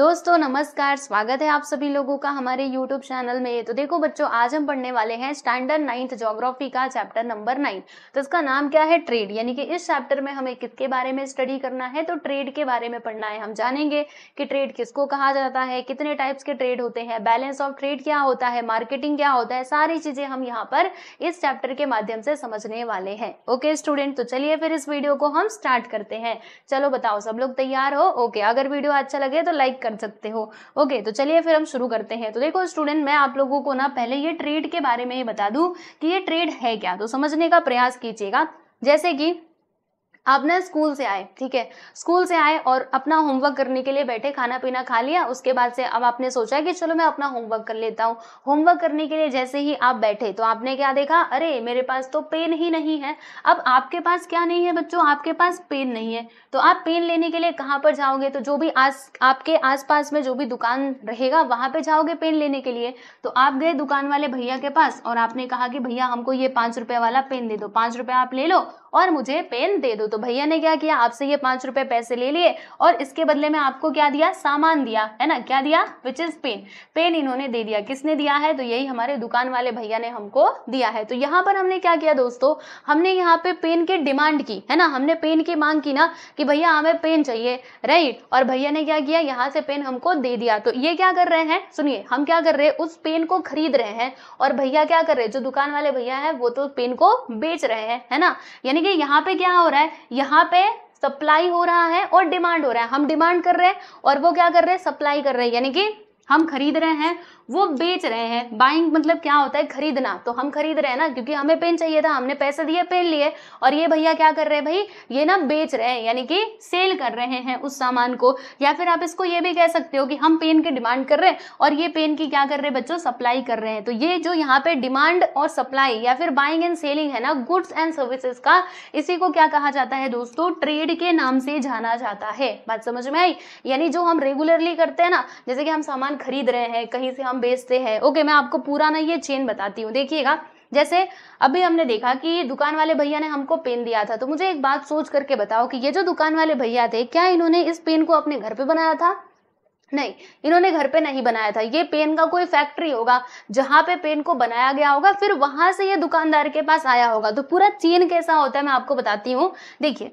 दोस्तों नमस्कार स्वागत है आप सभी लोगों का हमारे YouTube चैनल में तो देखो बच्चों आज हम पढ़ने वाले हैं स्टैंडर्ड नाइन्थ ज्योग्राफी का चैप्टर नंबर नाइन तो इसका नाम क्या है ट्रेड यानी कि इस चैप्टर में हमें किसके बारे में स्टडी करना है तो ट्रेड के बारे में पढ़ना है हम जानेंगे कि ट्रेड किसको कहा जाता है कितने टाइप्स के ट्रेड होते हैं बैलेंस ऑफ ट्रेड क्या होता है मार्केटिंग क्या होता है सारी चीजें हम यहाँ पर इस चैप्टर के माध्यम से समझने वाले हैं ओके स्टूडेंट तो चलिए फिर इस वीडियो को हम स्टार्ट करते हैं चलो बताओ सब लोग तैयार हो ओके अगर वीडियो अच्छा लगे तो लाइक कर कर सकते हो ओके तो चलिए फिर हम शुरू करते हैं तो देखो स्टूडेंट मैं आप लोगों को ना पहले ये ट्रेड के बारे में ही बता दूँ कि ये ट्रेड है क्या तो समझने का प्रयास कीजिएगा जैसे कि आप ना स्कूल से आए ठीक है स्कूल से आए और अपना होमवर्क करने के लिए बैठे खाना पीना खा लिया उसके बाद से अब आपने सोचा कि चलो मैं अपना होमवर्क कर लेता हूँ होमवर्क करने के लिए जैसे ही आप बैठे तो आपने क्या देखा अरे मेरे पास तो पेन ही नहीं है अब आपके पास क्या नहीं है बच्चों आपके पास पेन नहीं है तो आप पेन लेने के लिए कहाँ पर जाओगे तो जो भी आस आपके आस में जो भी दुकान रहेगा वहाँ पर जाओगे पेन लेने के लिए तो आप गए दुकान वाले भैया के पास और आपने कहा कि भैया हमको ये पाँच वाला पेन दे दो पाँच आप ले लो और मुझे पेन दे दो तो भैया ने क्या किया आपसे ये पांच रुपए पैसे ले लिए और इसके बदले में आपको क्या दिया सामान दिया है ना क्या दिया विच इज़ पेन पेन इन्होंने दे दिया किसने दिया है तो यही हमारे दुकान वाले भैया ने हमको दिया है तो यहाँ पर हमने क्या किया दोस्तों हमने यहाँ पे पेन की डिमांड की है ना हमने पेन की मांग की ना कि भैया हमें पेन चाहिए राइट और भैया ने क्या किया यहाँ से पेन हमको दे दिया तो ये क्या कर रहे हैं सुनिए हम क्या कर रहे हैं उस पेन को खरीद रहे हैं और भैया क्या कर रहे हैं जो दुकान वाले भैया है वो तो पेन को बेच रहे हैं है ना यानी यानी कि यहाँ पे क्या हो रहा है यहाँ पे सप्लाई हो रहा है और डिमांड हो रहा है हम डिमांड कर रहे हैं और वो क्या कर रहे हैं सप्लाई कर रहे हैं यानी कि हम खरीद रहे हैं वो बेच रहे हैं बाइंग मतलब क्या होता है खरीदना तो हम खरीद रहे हैं ना क्योंकि हमें पेन चाहिए था हमने पैसे दिए पेन लिए और ये भैया क्या कर रहे हैं भाई ये ना बेच रहे हैं यानी कि सेल कर रहे हैं उस सामान को या फिर आप इसको ये भी कह सकते हो कि हम पेन की डिमांड कर रहे हैं और ये पेन की क्या कर रहे हैं बच्चों सप्लाई कर रहे हैं तो ये जो यहाँ पे डिमांड और सप्लाई या फिर बाइंग एंड सेलिंग है ना गुड्स एंड सर्विसेज का इसी को क्या कहा जाता है दोस्तों ट्रेड के नाम से जाना जाता है बात समझ में आई यानी जो हम रेगुलरली करते हैं ना जैसे कि हम सामान खरीद रहे हैं कहीं से हम बेचते हैं ओके मैं आपको पूरा ना ये चेन बताती हूँ देखिएगा जैसे अभी हमने देखा कि दुकान वाले भैया ने हमको पेन दिया था तो मुझे एक बात सोच करके बताओ कि ये जो दुकान वाले भैया थे क्या इन्होंने इस पेन को अपने घर पे बनाया था नहीं इन्होंने घर पे नहीं बनाया था ये पेन का कोई फैक्ट्री होगा जहां पे पेन को बनाया गया होगा फिर वहां से ये दुकानदार के पास आया होगा तो पूरा चेन कैसा होता है मैं आपको बताती हूँ देखिए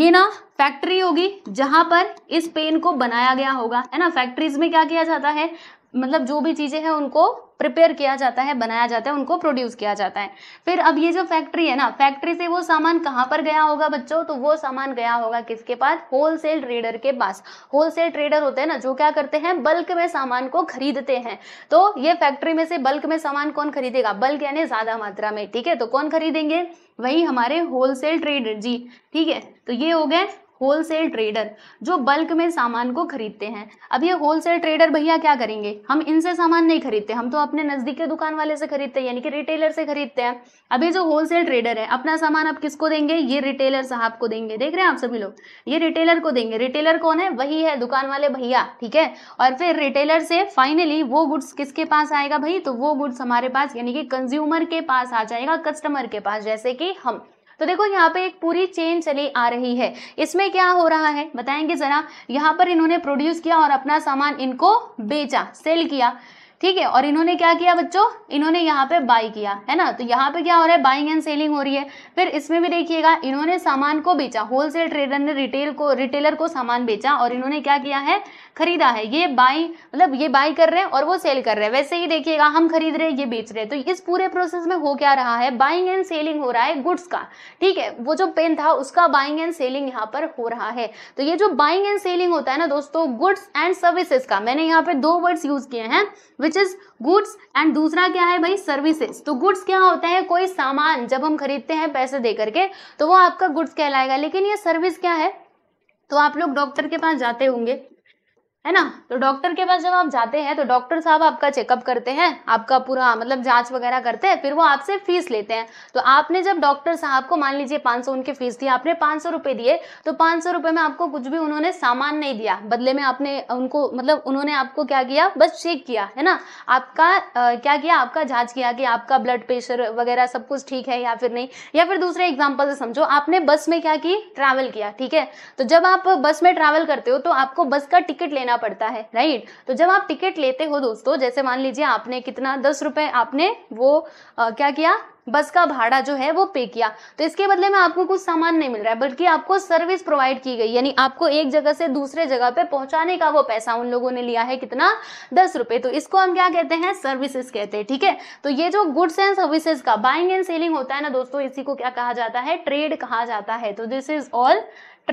ये ना फैक्ट्री होगी जहां पर इस पेन को बनाया गया होगा है ना फैक्ट्रीज में क्या किया जाता है मतलब जो भी चीज़ें हैं उनको प्रिपेयर किया जाता है बनाया जाता है उनको प्रोड्यूस किया जाता है फिर अब ये जो फैक्ट्री है ना फैक्ट्री से वो सामान कहाँ पर गया होगा बच्चों तो वो सामान गया होगा किसके पास होलसेल ट्रेडर के पास होलसेल ट्रेडर होते हैं ना जो क्या करते हैं बल्क में सामान को खरीदते हैं तो ये फैक्ट्री में से बल्क में सामान कौन खरीदेगा बल्क यानी ज़्यादा मात्रा में ठीक है तो कौन खरीदेंगे वही हमारे होलसेल ट्रेडर जी ठीक है तो ये हो गए होलसेल ट्रेडर जो बल्क में सामान को खरीदते हैं अब ये होलसेल ट्रेडर भैया क्या करेंगे हम इनसे सामान नहीं खरीदते हम तो अपने नज़दीक के दुकान वाले से खरीदते हैं यानी कि रिटेलर से खरीदते हैं अब ये जो होलसेल ट्रेडर है अपना सामान आप किसको देंगे ये रिटेलर साहब को देंगे देख रहे हैं आप सभी लोग ये रिटेलर को देंगे रिटेलर कौन है वही है दुकान वाले भैया ठीक है और फिर रिटेलर से फाइनली वो गुड्स किसके पास आएगा भाई तो वो गुड्स हमारे पास यानी कि कंज्यूमर के पास आ जाएगा कस्टमर के पास जैसे कि हम तो देखो यहाँ पे एक पूरी चेन चली आ रही है इसमें क्या हो रहा है बताएंगे ज़रा यहाँ पर इन्होंने प्रोड्यूस किया और अपना सामान इनको बेचा सेल किया ठीक है और इन्होंने क्या किया बच्चों इन्होंने यहाँ पे बाई किया है ना तो यहाँ पे क्या हो रहा है बाइंग एंड सेलिंग हो रही है फिर इसमें भी देखिएगा इन्होंने सामान को बेचा होलसेल ट्रेडर ने रिटेल को रिटेलर को सामान बेचा और इन्होंने क्या किया है खरीदा है ये बाई मतलब ये बाई कर रहे हैं और वो सेल कर रहे हैं वैसे ही देखिएगा हम खरीद रहे हैं ये बेच रहे हैं तो इस पूरे प्रोसेस में हो क्या रहा है बाइंग एंड सेलिंग हो रहा है गुड्स का ठीक है वो जो पेन था उसका बाइंग एंड सेलिंग यहाँ पर हो रहा है तो ये जो बाइंग एंड सेलिंग होता है ना दोस्तों गुड्स एंड सर्विसेज का मैंने यहाँ पे दो वर्ड्स यूज किए हैं विच इज़ गुड्स एंड दूसरा क्या है भाई सर्विसेज तो गुड्स क्या होता है कोई सामान जब हम खरीदते हैं पैसे दे करके तो वो आपका गुड्स कहलाएगा लेकिन ये सर्विस क्या है तो आप लोग डॉक्टर के पास जाते होंगे है ना तो डॉक्टर के पास जब आप जाते हैं तो डॉक्टर साहब आपका चेकअप करते हैं आपका पूरा मतलब जांच वगैरह करते हैं फिर वो आपसे फीस लेते हैं तो आपने जब डॉक्टर साहब को मान लीजिए पाँच सौ उनकी फीस दी आपने पाँच सौ रुपए दिए तो पाँच सौ रुपए में आपको कुछ भी उन्होंने सामान नहीं दिया बदले में आपने उनको मतलब उन्होंने आपको क्या किया बस चेक किया है ना आपका आ, क्या किया आपका जाँच किया कि आपका ब्लड प्रेशर वगैरह सब कुछ ठीक है या फिर नहीं या फिर दूसरे एग्जाम्पल से समझो आपने बस में क्या की ट्रैवल किया ठीक है तो जब आप बस में ट्रैवल करते हो तो आपको बस का टिकट लेना देना पड़ता है राइट तो जब आप टिकट लेते हो दोस्तों जैसे मान लीजिए आपने कितना दस रुपये आपने वो आ, क्या किया बस का भाड़ा जो है वो पे किया तो इसके बदले में आपको कुछ सामान नहीं मिल रहा है बल्कि आपको सर्विस प्रोवाइड की गई यानी आपको एक जगह से दूसरे जगह पे पहुंचाने का वो पैसा उन लोगों ने लिया है कितना दस रुपए तो इसको हम क्या कहते हैं सर्विसेज कहते हैं ठीक है तो ये जो गुड्स एंड सर्विसेज का बाइंग एंड सेलिंग होता है ना दोस्तों इसी को क्या कहा जाता है ट्रेड कहा जाता है तो दिस इज ऑल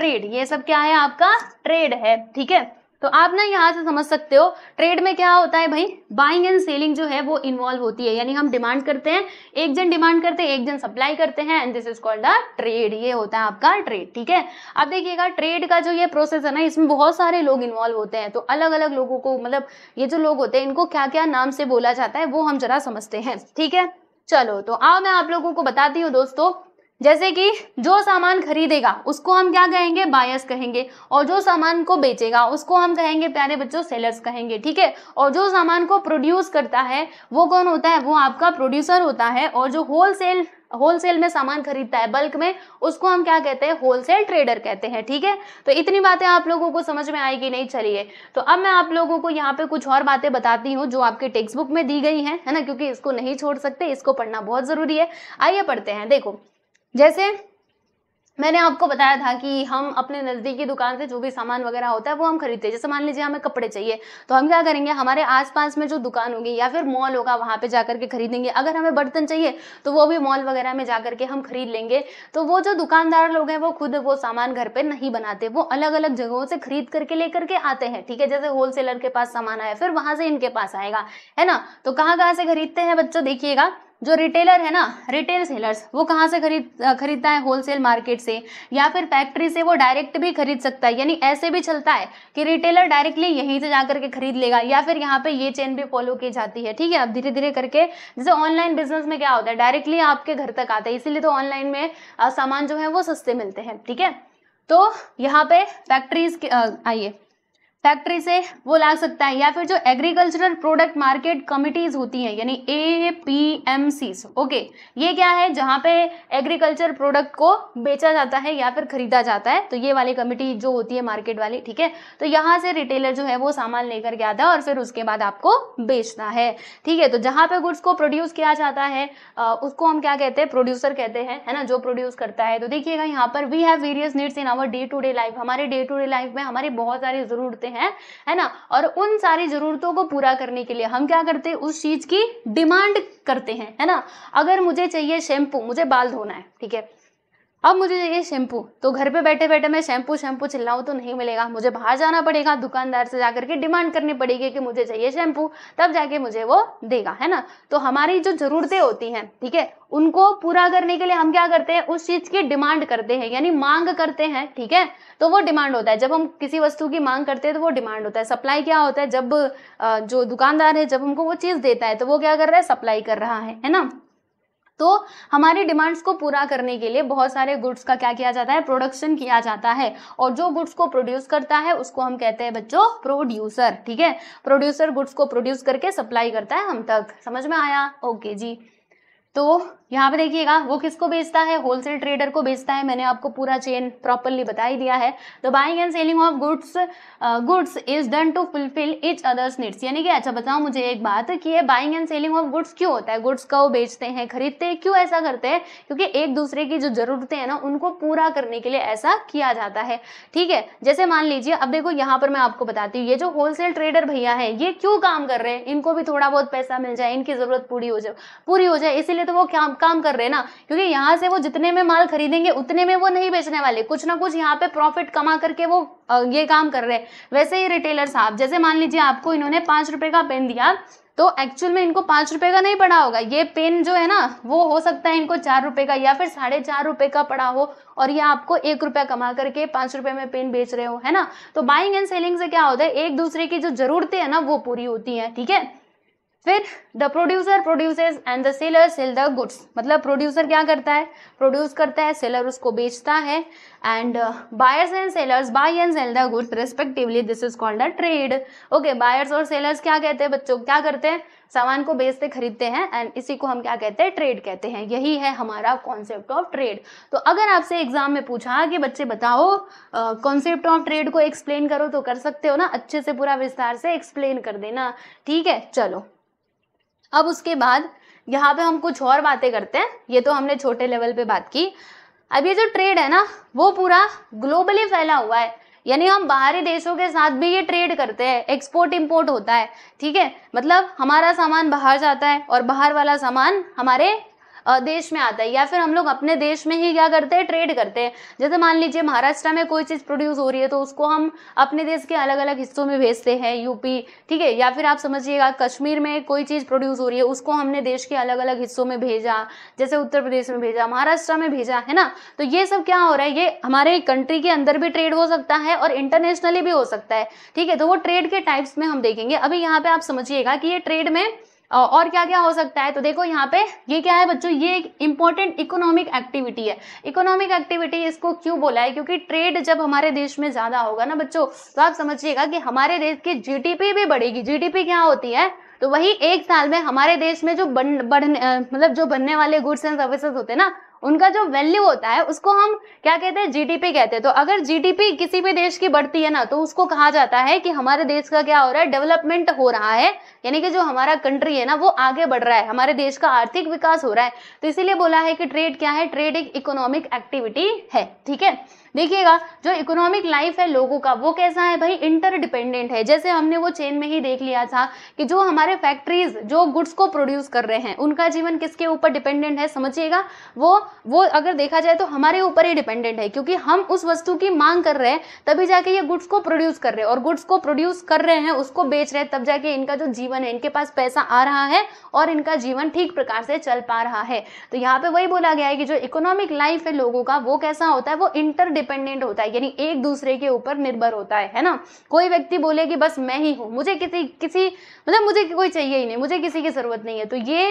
ट्रेड ये सब क्या है आपका ट्रेड है ठीक है तो आप ना यहाँ से समझ सकते हो ट्रेड में क्या होता है भाई बाइंग एंड सेलिंग जो है वो इन्वॉल्व होती है यानी हम डिमांड करते हैं एक जन डिमांड करते हैं एक जन सप्लाई करते हैं and this is called the trade ये होता है आपका ट्रेड ठीक है अब देखिएगा ट्रेड का जो ये प्रोसेस है ना इसमें बहुत सारे लोग इन्वॉल्व होते हैं तो अलग अलग लोगों को मतलब ये जो लोग होते हैं इनको क्या क्या नाम से बोला जाता है वो हम जरा समझते हैं ठीक है चलो तो आओ मैं आप लोगों को बताती हूँ दोस्तों जैसे कि जो सामान खरीदेगा उसको हम क्या कहेंगे बायर्स कहेंगे और जो सामान को बेचेगा उसको हम कहेंगे प्यारे बच्चों सेलर्स कहेंगे ठीक है और जो सामान को प्रोड्यूस करता है वो कौन होता है वो आपका प्रोड्यूसर होता है और जो होलसेल होलसेल में सामान खरीदता है बल्क में उसको हम क्या कहते हैं होलसेल ट्रेडर कहते हैं ठीक है तो इतनी बातें आप लोगों को समझ में आएगी नहीं चलिए तो अब मैं आप लोगों को यहाँ पे कुछ और बातें बताती हूँ जो आपके टेक्स्ट बुक में दी गई हैं है ना क्योंकि इसको नहीं छोड़ सकते इसको पढ़ना बहुत ज़रूरी है आइए पढ़ते हैं देखो जैसे मैंने आपको बताया था कि हम अपने नज़दीकी दुकान से जो भी सामान वगैरह होता है वो हम खरीदते हैं जैसे मान लीजिए हमें कपड़े चाहिए तो हम क्या करेंगे हमारे आसपास में जो दुकान होगी या फिर मॉल होगा वहाँ पे जाकर के खरीदेंगे अगर हमें बर्तन चाहिए तो वो भी मॉल वगैरह में जा के हम खरीद लेंगे तो वो जो दुकानदार लोग हैं वो खुद वो सामान घर पर नहीं बनाते वो अलग अलग जगहों से खरीद करके लेकर के आते हैं ठीक है जैसे होलसेलर के पास सामान आया फिर वहाँ से इनके पास आएगा है ना तो कहाँ कहाँ से खरीदते हैं बच्चों देखिएगा जो रिटेलर है ना रिटेल सेलर्स वो कहाँ से खरीद खरीदता है होलसेल मार्केट से या फिर फैक्ट्री से वो डायरेक्ट भी खरीद सकता है यानी ऐसे भी चलता है कि रिटेलर डायरेक्टली यहीं से जा करके खरीद लेगा या फिर यहाँ पे ये चेन भी फॉलो की जाती है ठीक है अब धीरे धीरे करके जैसे ऑनलाइन बिजनेस में क्या होता है डायरेक्टली आपके घर तक आता है इसीलिए तो ऑनलाइन में सामान जो है वो सस्ते मिलते हैं ठीक है तो यहाँ पे फैक्ट्रीज आइए फैक्ट्री से वो ला सकता है या फिर जो एग्रीकल्चरल प्रोडक्ट मार्केट कमिटीज होती हैं यानी A P M C okay ये क्या है जहाँ पे एग्रीकल्चर प्रोडक्ट को बेचा जाता है या फिर खरीदा जाता है तो ये वाली कमिटी जो होती है मार्केट वाली ठीक है तो यहाँ से रिटेलर जो है वो सामान लेकर के आता है और फिर उसके बाद आपको बेचना है ठीक है तो जहाँ पे गुड्स को प्रोड्यूस किया जाता है उसको हम क्या कहते हैं प्रोड्यूसर कहते हैं है ना जो प्रोड्यूस करता है तो देखिएगा यहाँ पर we have various needs in our day to day life हमारे डे टू डे लाइफ में हमारी बहुत सारी ज़रूरतें हैं है ना और उन सारी ज़रूरतों को पूरा करने के लिए हम क्या करते हैं उस चीज़ की डिमांड करते हैं है ना अगर मुझे चाहिए शैम्पू मुझे बाल धोना है ठीक है अब मुझे चाहिए शैम्पू तो घर पे बैठे बैठे मैं शैम्पू शैम्पू चिल्लाऊँ तो नहीं मिलेगा मुझे बाहर जाना पड़ेगा दुकानदार से जाकर के डिमांड करनी पड़ेगी कि मुझे चाहिए शैम्पू तब जाके मुझे वो देगा है ना तो हमारी जो ज़रूरतें होती हैं ठीक है उनको पूरा करने के लिए हम क्या करते हैं उस चीज़ की डिमांड करते हैं यानी मांग करते हैं ठीक है तो वो डिमांड होता है जब हम किसी वस्तु की मांग करते हैं तो वो डिमांड होता है सप्लाई क्या होता है जब जो दुकानदार है जब हमको वो चीज़ देता है तो वो क्या कर रहा है सप्लाई कर रहा है है ना तो हमारे डिमांड्स को पूरा करने के लिए बहुत सारे गुड्स का क्या किया जाता है प्रोडक्शन किया जाता है और जो गुड्स को प्रोड्यूस करता है उसको हम कहते हैं बच्चों प्रोड्यूसर ठीक है प्रोड्यूसर गुड्स को प्रोड्यूस करके सप्लाई करता है हम तक समझ में आया ओके जी तो यहाँ पे देखिएगा वो किसको बेचता है होलसेल ट्रेडर को बेचता है मैंने आपको पूरा चेन प्रॉपरली बता ही दिया है the buying and selling of goods goods is done to fulfil each others needs यानी कि अच्छा बताओ मुझे एक बात कि ये buying and selling of goods क्यों होता है गुड्स को बेचते हैं खरीदते हैं क्यों ऐसा करते हैं क्योंकि एक दूसरे की जो जरूरतें हैं ना उनको पूरा करने के लिए ऐसा किया जाता है ठीक है जैसे मान लीजिए अब देखो यहाँ पर मैं आपको बताती हूँ ये जो होलसेल ट्रेडर भैया है ये क्यों काम कर रहे हैं इनको भी थोड़ा बहुत पैसा मिल जाए इनकी जरूरत पूरी हो जाए पूरी हो जाए इसीलिए तो वो काम काम कर रहे हैं ना क्योंकि यहाँ से वो जितने में माल खरीदेंगे उतने में वो नहीं बेचने वाले कुछ ना कुछ यहाँ पे प्रॉफिट कमा करके वो ये काम कर रहे हैं वैसे ही रिटेलर साहब जैसे मान लीजिए आपको इन्होंने पाँच रुपये का पेन दिया तो एक्चुअल में इनको पाँच रुपये का नहीं पड़ा होगा ये पेन जो है ना वो हो सकता है इनको चार रुपये का या फिर साढ़े चार रुपये का पड़ा हो और ये आपको एक रुपया कमा करके पाँच रुपये में पेन बेच रहे हो है ना तो बाइंग एंड सेलिंग से क्या होता है एक दूसरे की जो ज़रूरतें हैं ना वो पूरी होती हैं ठीक है थीके? फिर the producer produces and the seller sell the goods मतलब प्रोड्यूसर क्या करता है प्रोड्यूस करता है सेलर उसको बेचता है and buyers and sellers buy and sell the goods respectively this is called a trade okay buyers और सेलर्स क्या कहते हैं बच्चों क्या करते हैं सामान को बेचते खरीदते हैं एंड इसी को हम क्या कहते हैं ट्रेड कहते हैं यही है हमारा कॉन्सेप्ट ऑफ ट्रेड तो अगर आपसे एग्जाम में पूछा कि बच्चे बताओ कॉन्सेप्ट ऑफ ट्रेड को एक्सप्लेन करो तो कर सकते हो ना अच्छे से पूरा विस्तार से एक्सप्लेन कर देना ठीक है चलो अब उसके बाद यहाँ पे हम कुछ और बातें करते हैं ये तो हमने छोटे लेवल पे बात की अब ये जो ट्रेड है ना वो पूरा ग्लोबली फैला हुआ है यानी हम बाहरी देशों के साथ भी ये ट्रेड करते हैं एक्सपोर्ट इंपोर्ट होता है ठीक है मतलब हमारा सामान बाहर जाता है और बाहर वाला सामान हमारे देश में आता है या फिर हम लोग अपने देश में ही क्या करते हैं ट्रेड करते हैं जैसे मान लीजिए महाराष्ट्र में कोई चीज़ प्रोड्यूस हो रही है तो उसको हम अपने देश के अलग अलग हिस्सों में भेजते हैं यूपी ठीक है या फिर आप समझिएगा कश्मीर में कोई चीज़ प्रोड्यूस हो रही है उसको हमने देश के अलग अलग हिस्सों में भेजा जैसे उत्तर प्रदेश में भेजा महाराष्ट्र में भेजा है ना तो ये सब क्या हो रहा है ये हमारे कंट्री के अंदर भी ट्रेड हो सकता है और इंटरनेशनली भी हो सकता है ठीक है तो वो ट्रेड के टाइप्स में हम देखेंगे अभी यहाँ पे आप समझिएगा कि ये ट्रेड में और क्या क्या हो सकता है तो देखो यहाँ पे ये क्या है बच्चों ये एक इम्पॉर्टेंट इकोनॉमिक एक्टिविटी है इकोनॉमिक एक्टिविटी इसको क्यों बोला है क्योंकि ट्रेड जब हमारे देश में ज़्यादा होगा ना बच्चों तो आप समझिएगा कि हमारे देश की जीडीपी भी बढ़ेगी जीडीपी क्या होती है तो वही एक साल में हमारे देश में जो बन बढ़ने मतलब जो बनने वाले गुड्स एंड सर्विसेज होते हैं ना उनका जो वैल्यू होता है उसको हम क्या कहते हैं जीडीपी कहते हैं तो अगर जीडीपी किसी भी देश की बढ़ती है ना तो उसको कहा जाता है कि हमारे देश का क्या हो रहा है डेवलपमेंट हो रहा है यानी कि जो हमारा कंट्री है ना वो आगे बढ़ रहा है हमारे देश का आर्थिक विकास हो रहा है तो इसीलिए बोला है कि ट्रेड क्या है ट्रेड एक इकोनॉमिक एक्टिविटी है ठीक है देखिएगा जो इकोनॉमिक लाइफ है लोगों का वो कैसा है भाई इंटरडिपेंडेंट है जैसे हमने वो चेन में ही देख लिया था कि जो हमारे फैक्ट्रीज जो गुड्स को प्रोड्यूस कर रहे हैं उनका जीवन किसके ऊपर डिपेंडेंट है समझिएगा वो वो अगर देखा जाए तो हमारे ऊपर ही डिपेंडेंट है क्योंकि हम उस वस्तु की मांग कर रहे हैं तभी जाके ये गुड्स को प्रोड्यूस कर रहे हैं और गुड्स को प्रोड्यूस कर रहे हैं उसको बेच रहे हैं तब जाके इनका जो जीवन है इनके पास पैसा आ रहा है और इनका जीवन ठीक प्रकार से चल पा रहा है तो यहाँ पे वही बोला गया है कि जो इकोनॉमिक लाइफ है लोगों का वो कैसा होता है वो इंटर डिपेंडेंट होता है यानी एक दूसरे के ऊपर निर्भर होता है है ना कोई व्यक्ति बोले कि बस मैं ही हूं मुझे किसी किसी मतलब मुझे कोई चाहिए ही नहीं मुझे किसी की ज़रूरत नहीं है तो ये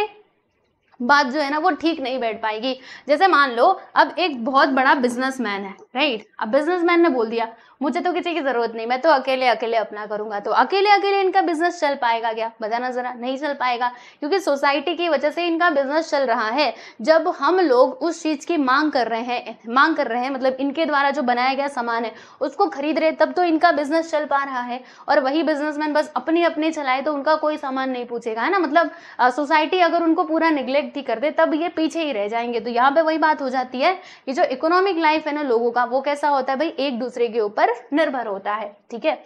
बात जो है ना वो ठीक नहीं बैठ पाएगी जैसे मान लो अब एक बहुत बड़ा बिजनेसमैन है राइट अब बिजनेसमैन ने बोल दिया मुझे तो किसी की ज़रूरत नहीं मैं तो अकेले अकेले अपना करूंगा तो अकेले अकेले इनका बिजनेस चल पाएगा क्या बताना ज़रा नहीं चल पाएगा क्योंकि सोसाइटी की वजह से इनका बिजनेस चल रहा है जब हम लोग उस चीज़ की मांग कर रहे हैं मांग कर रहे हैं मतलब इनके द्वारा जो बनाया गया सामान है उसको खरीद रहे तब तो इनका बिजनेस चल पा रहा है और वही बिजनेसमैन बस अपने अपने चलाए तो उनका कोई सामान नहीं पूछेगा है ना मतलब सोसाइटी अगर उनको पूरा निग्लेक्ट ही कर दे तब ये पीछे ही रह जाएंगे तो यहाँ पे वही बात हो जाती है कि जो इकोनॉमिक लाइफ है ना लोगों का वो कैसा होता है भाई एक दूसरे के ऊपर पर निर्भर होता है ठीक है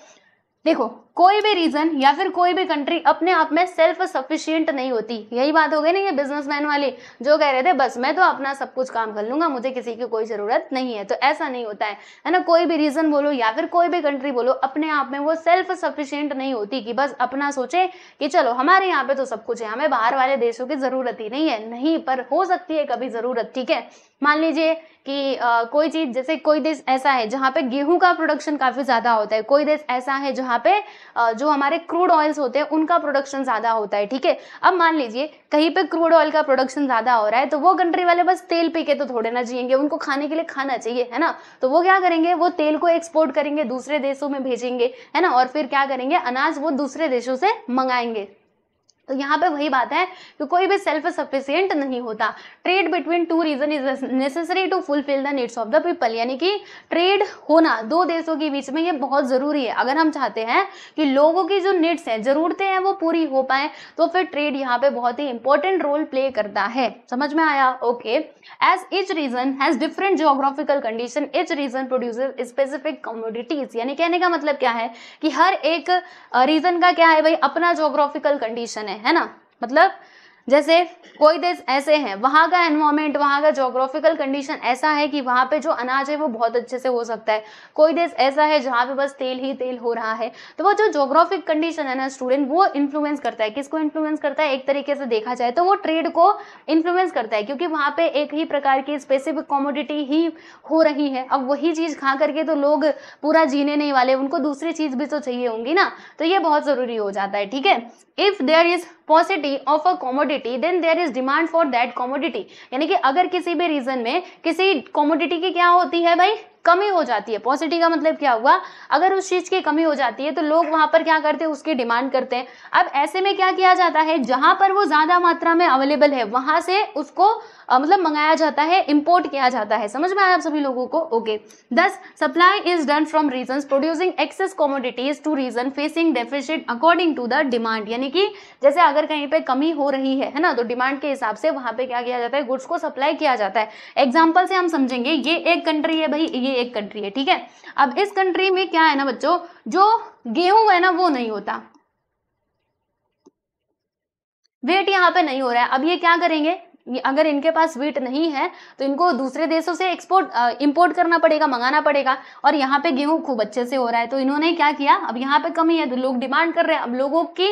देखो कोई भी रीजन या फिर कोई भी कंट्री अपने आप में सेल्फ सफिशियंट नहीं होती यही बात हो गई ना ये बिजनेसमैन वाली जो कह रहे थे बस मैं तो अपना सब कुछ काम कर लूंगा मुझे किसी की कोई जरूरत नहीं है तो ऐसा नहीं होता है है ना कोई भी रीजन बोलो या फिर कोई भी कंट्री बोलो अपने आप में वो सेल्फ सफिशियंट नहीं होती कि बस अपना सोचे कि चलो हमारे यहाँ पे तो सब कुछ है हमें बाहर वाले देशों की जरूरत ही नहीं है नहीं पर हो सकती है कभी जरूरत ठीक है मान लीजिए कि आ, कोई चीज जैसे कोई देश ऐसा है जहाँ पे गेहूं का प्रोडक्शन काफी ज्यादा होता है कोई देश ऐसा है जहाँ पे जो हमारे क्रूड ऑयल्स होते हैं उनका प्रोडक्शन ज़्यादा होता है ठीक है अब मान लीजिए कहीं पर क्रूड ऑयल का प्रोडक्शन ज़्यादा हो रहा है तो वो कंट्री वाले बस तेल पी के तो थोड़े ना जिएंगे उनको खाने के लिए खाना चाहिए है ना तो वो क्या करेंगे वो तेल को एक्सपोर्ट करेंगे दूसरे देशों में भेजेंगे है ना और फिर क्या करेंगे अनाज वो दूसरे देशों से मंगाएंगे तो यहाँ पे वही बात है कि कोई भी सेल्फ सफिशियंट नहीं होता trade between two region is necessary to fulfil the needs of the people यानी कि ट्रेड होना दो देशों के बीच में ये बहुत ज़रूरी है अगर हम चाहते हैं कि लोगों की जो नीड्स हैं ज़रूरतें हैं वो पूरी हो पाए तो फिर ट्रेड यहाँ पे बहुत ही इंपॉर्टेंट रोल प्ले करता है समझ में आया okay as each region has different geographical condition each region produce specific commodities यानी कहने का मतलब क्या है कि हर एक रीजन का क्या है भाई अपना जोग्राफिकल कंडीशन है है ना मतलब जैसे कोई देश ऐसे हैं वहाँ का एनवायरमेंट वहाँ का जोग्राफिकल कंडीशन ऐसा है कि वहाँ पे जो अनाज है वो बहुत अच्छे से हो सकता है कोई देश ऐसा है जहाँ पे बस तेल ही तेल हो रहा है तो वो जो जोग्राफिक कंडीशन है ना स्टूडेंट वो इन्फ्लुएंस करता है किसको इन्फ्लुएंस करता है एक तरीके से देखा जाए तो वो ट्रेड को इन्फ्लुएंस करता है क्योंकि वहाँ पर एक ही प्रकार की स्पेसिफिक कॉमोडिटी ही हो रही है अब वही चीज़ खा करके तो लोग पूरा जीने नहीं वाले उनको दूसरी चीज़ भी तो चाहिए होंगी ना तो ये बहुत ज़रूरी हो जाता है ठीक है if there is paucity of a commodity then there is demand for that commodity यानी कि अगर किसी भी रीजन में किसी कॉमोडिटी की क्या होती है भाई कमी हो जाती है पॉजिटिव का मतलब क्या हुआ अगर उस चीज़ की कमी हो जाती है तो लोग वहाँ पर क्या करते हैं उसकी डिमांड करते हैं अब ऐसे में क्या किया जाता है जहाँ पर वो ज़्यादा मात्रा में अवेलेबल है वहाँ से उसको आ, मतलब मंगाया जाता है इम्पोर्ट किया जाता है समझ में आया आप सभी लोगों को okay thus supply is done from region producing excess commodities to region facing deficit according to the demand यानी कि जैसे अगर कहीं पे कमी हो रही है है ना तो डिमांड के हिसाब से वहां पे क्या किया जाता है गुड्स को सप्लाई किया जाता है एग्जाम्पल से हम समझेंगे ये एक कंट्री है भाई ये एक कंट्री है ठीक है अब इस कंट्री में क्या है ना बच्चों जो गेहूं है ना वो नहीं होता वेट यहाँ पे नहीं हो रहा है अब ये क्या करेंगे अगर इनके पास वीट नहीं है तो इनको दूसरे देशों से एक्सपोर्ट इंपोर्ट करना पड़ेगा मंगाना पड़ेगा और यहाँ पे गेहूं खूब अच्छे से हो रहा है तो इन्होंने क्या किया अब यहाँ पे कमी है तो लोग डिमांड कर रहे हैं अब लोगों की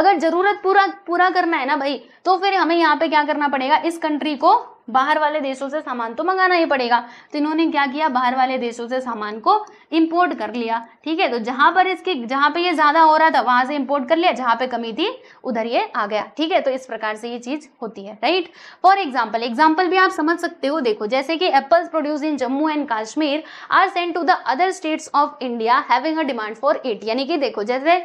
अगर जरूरत पूरा पूरा करना है ना भाई तो फिर हमें यहाँ पे क्या करना पड़ेगा इस कंट्री को बाहर वाले देशों से सामान तो मंगाना ही पड़ेगा तो इन्होंने क्या किया बाहर वाले देशों से सामान को इम्पोर्ट कर लिया ठीक है तो जहां पर इसकी जहां पे ये ज़्यादा हो रहा था वहां से इम्पोर्ट कर लिया जहां पे कमी थी उधर ये आ गया ठीक है तो इस प्रकार से ये चीज़ होती है राइट फॉर एग्जाम्पल एग्जाम्पल भी आप समझ सकते हो देखो जैसे कि apples produce in Jammu and Kashmir are send to the other states of India having a demand for it यानी कि देखो जैसे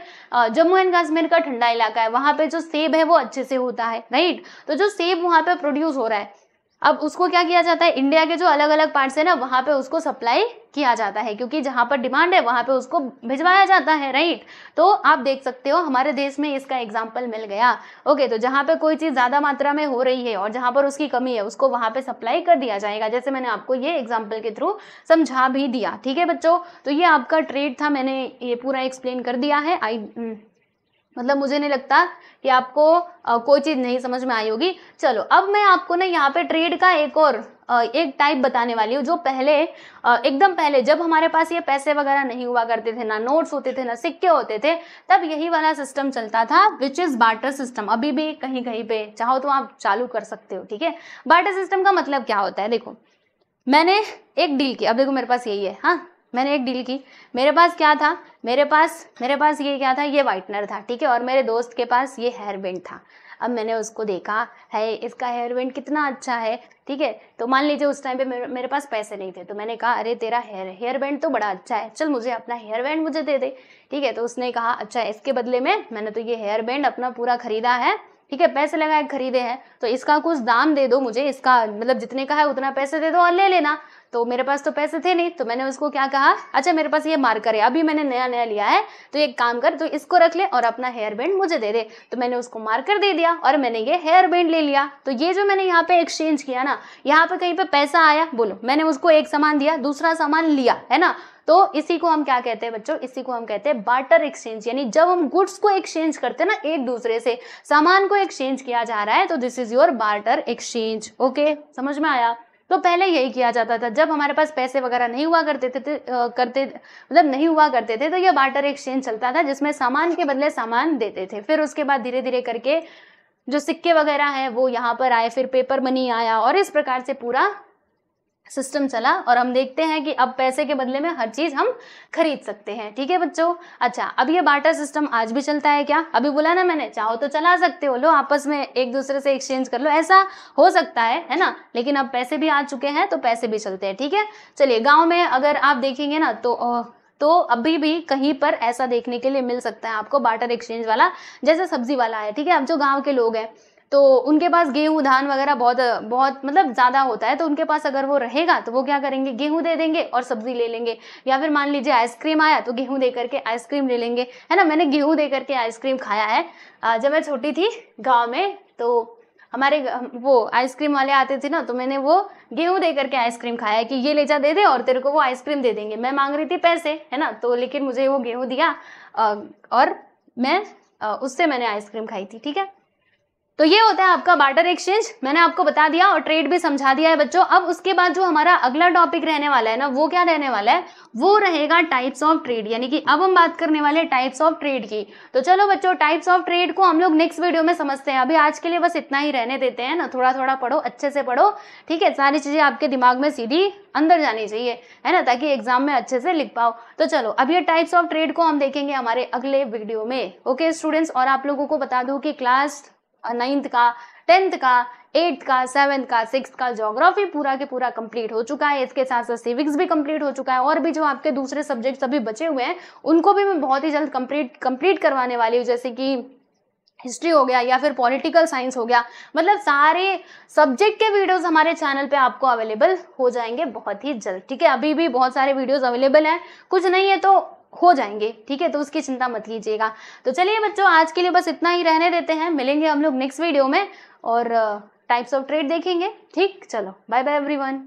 जम्मू एंड काश्मीर का ठंडा इलाका है वहां पर जो सेब है वो अच्छे से होता है राइट तो जो सेब वहां पर प्रोड्यूस हो रहा है अब उसको क्या किया जाता है इंडिया के जो अलग अलग पार्ट्स है ना वहाँ पे उसको सप्लाई किया जाता है क्योंकि जहाँ पर डिमांड है वहाँ पे उसको भिजवाया जाता है राइट तो आप देख सकते हो हमारे देश में इसका एग्जाम्पल मिल गया ओके तो जहाँ पे कोई चीज़ ज़्यादा मात्रा में हो रही है और जहाँ पर उसकी कमी है उसको वहाँ पे सप्लाई कर दिया जाएगा जैसे मैंने आपको ये एग्जाम्पल के थ्रू समझा भी दिया ठीक है बच्चों तो ये आपका ट्रेड था मैंने ये पूरा एक्सप्लेन कर दिया है आई मतलब मुझे नहीं लगता कि आपको आ, कोई चीज़ नहीं समझ में आई होगी चलो अब मैं आपको ना यहाँ पे ट्रेड का एक और आ, एक टाइप बताने वाली हूँ जो पहले एकदम पहले जब हमारे पास ये पैसे वगैरह नहीं हुआ करते थे ना नोट्स होते थे ना सिक्के होते थे तब यही वाला सिस्टम चलता था विच इज़ बाटर सिस्टम अभी भी कहीं कहीं पे चाहो तो आप चालू कर सकते हो ठीक है बाटर सिस्टम का मतलब क्या होता है देखो मैंने एक डील किया अब देखो मेरे पास यही है हाँ मैंने एक डील की मेरे पास क्या था मेरे पास मेरे पास ये क्या था ये वाइटनर था ठीक है और मेरे दोस्त के पास ये हेयर बैंड था अब मैंने उसको देखा है इसका हेयर बैंड कितना अच्छा है ठीक है तो मान लीजिए उस टाइम पे मेरे, मेरे पास पैसे नहीं थे तो मैंने कहा अरे तेरा हेयर हेयर बैंड तो बड़ा अच्छा है चल मुझे अपना हेयर बैंड मुझे दे दे ठीक है तो उसने कहा अच्छा इसके बदले में मैंने तो ये हेयर बैंड अपना पूरा खरीदा है ठीक है पैसे लगाए खरीदे हैं तो इसका कुछ दाम दे दो मुझे इसका मतलब जितने का है उतना पैसे दे दो और ले लेना तो मेरे पास तो पैसे थे नहीं तो मैंने उसको क्या कहा अच्छा मेरे पास ये मार्कर है अभी मैंने नया नया लिया है तो एक काम कर तो इसको रख ले और अपना हेयर बैंड मुझे दे दे तो मैंने उसको मार्कर दे दिया और मैंने ये हेयर बैंड ले लिया तो ये जो मैंने यहाँ पे एक्सचेंज किया ना यहाँ पे कहीं पे पैसा आया बोलो मैंने उसको एक सामान दिया दूसरा सामान लिया है ना तो इसी को हम क्या कहते हैं बच्चों इसी को हम कहते हैं बार्टर एक्सचेंज यानी जब हम गुड्स को एक्सचेंज करते हैं ना एक दूसरे से सामान को एक्सचेंज किया जा रहा है तो this is your barter exchange okay समझ में आया तो पहले यही किया जाता था जब हमारे पास पैसे वगैरह नहीं हुआ करते थे, करते मतलब नहीं हुआ करते थे तो यह बाटर एक्सचेंज चलता था जिसमें सामान के बदले सामान देते थे फिर उसके बाद धीरे धीरे करके जो सिक्के वगैरह हैं वो यहाँ पर आए फिर पेपर मनी आया और इस प्रकार से पूरा सिस्टम चला और हम देखते हैं कि अब पैसे के बदले में हर चीज़ हम खरीद सकते हैं ठीक है बच्चों अच्छा अब ये बाटर सिस्टम आज भी चलता है क्या अभी बोला ना मैंने चाहो तो चला सकते हो लो आपस में एक दूसरे से एक्सचेंज कर लो ऐसा हो सकता है है ना लेकिन अब पैसे भी आ चुके हैं तो पैसे भी चलते हैं ठीक है चलिए गाँव में अगर आप देखेंगे ना तो तो अभी भी कहीं पर ऐसा देखने के लिए मिल सकता है आपको बाटर एक्सचेंज वाला जैसे सब्जी वाला है ठीक है अब जो गाँव के लोग हैं तो उनके पास गेहूँ धान वगैरह बहुत बहुत मतलब ज़्यादा होता है तो उनके पास अगर वो रहेगा तो वो क्या करेंगे गेहूँ दे देंगे और सब्जी ले लेंगे या फिर मान लीजिए आइसक्रीम आया तो गेहूँ दे करके आइसक्रीम ले लेंगे है ना मैंने गेहूँ दे करके आइसक्रीम खाया है जब मैं छोटी थी गाँव में तो हमारे वो आइसक्रीम वाले आते थे ना तो मैंने वो गेहूँ दे करके आइसक्रीम खाया कि ये ले जा दे दे और तेरे को वो आइसक्रीम दे देंगे मैं मांग रही थी पैसे है ना तो लेकिन मुझे वो गेहूँ दिया और मैं उससे मैंने आइसक्रीम खाई थी ठीक है तो ये होता है आपका बार्टर एक्सचेंज मैंने आपको बता दिया और ट्रेड भी समझा दिया है बच्चों अब उसके बाद जो हमारा अगला टॉपिक रहने वाला है ना वो क्या रहने वाला है वो रहेगा टाइप्स ऑफ ट्रेड यानी कि अब हम बात करने वाले टाइप्स ऑफ ट्रेड की तो चलो बच्चों टाइप्स ऑफ ट्रेड को हम लोग नेक्स्ट वीडियो में समझते हैं अभी आज के लिए बस इतना ही रहने देते हैं ना थोड़ा थोड़ा पढ़ो अच्छे से पढ़ो ठीक है सारी चीज़ें आपके दिमाग में सीधी अंदर जानी चाहिए है ना ताकि एग्जाम में अच्छे से लिख पाओ तो चलो अब ये टाइप्स ऑफ ट्रेड को हम देखेंगे हमारे अगले वीडियो में ओके स्टूडेंट्स और आप लोगों को बता दू की क्लास नाइन्थ का टेंथ का एट्थ का सेवन्थ का सिक्स का जोग्राफी पूरा के पूरा कंप्लीट हो चुका है इसके साथ साथ सिविक्स भी कंप्लीट हो चुका है और भी जो आपके दूसरे सब्जेक्ट अभी बचे हुए हैं उनको भी मैं बहुत ही जल्द कंप्लीट कंप्लीट करवाने वाली हूँ जैसे कि हिस्ट्री हो गया या फिर पॉलिटिकल साइंस हो गया मतलब सारे सब्जेक्ट के वीडियोस हमारे चैनल पे आपको अवेलेबल हो जाएंगे बहुत ही जल्द ठीक है अभी भी बहुत सारे वीडियोस अवेलेबल हैं कुछ नहीं है तो हो जाएंगे ठीक है तो उसकी चिंता मत कीजिएगा तो चलिए बच्चों आज के लिए बस इतना ही रहने देते हैं मिलेंगे हम लोग नेक्स्ट वीडियो में और टाइप्स ऑफ ट्रेड देखेंगे ठीक चलो बाय बाय एवरीवन